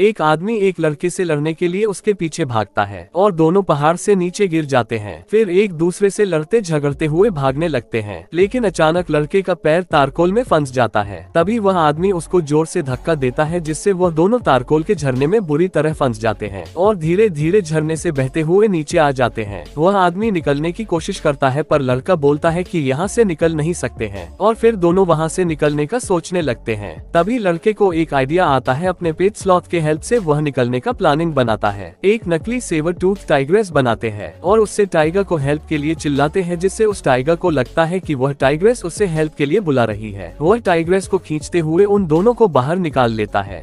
एक आदमी एक लड़के से लड़ने के लिए उसके पीछे भागता है और दोनों पहाड़ से नीचे गिर जाते हैं फिर एक दूसरे से लड़ते झगड़ते हुए भागने लगते हैं लेकिन अचानक लड़के का पैर तारकोल में फंस जाता है तभी वह आदमी उसको जोर से धक्का देता है जिससे वह दोनों तारकोल के झरने में बुरी तरह फंस जाते हैं और धीरे धीरे झरने से बहते हुए नीचे आ जाते हैं वह आदमी निकलने की कोशिश करता है पर लड़का बोलता है की यहाँ से निकल नहीं सकते हैं और फिर दोनों वहाँ से निकलने का सोचने लगते हैं तभी लड़के को एक आइडिया आता है अपने पेट स्लॉथ के हेल्प से वह निकलने का प्लानिंग बनाता है एक नकली सेवर टूथ टाइग्रेस बनाते हैं और उससे टाइगर को हेल्प के लिए चिल्लाते हैं जिससे उस टाइगर को लगता है की वह टाइग्रेस उससे हेल्प के लिए बुला रही है वह टाइग्रेस को खींचते हुए उन दोनों को बाहर निकाल लेता है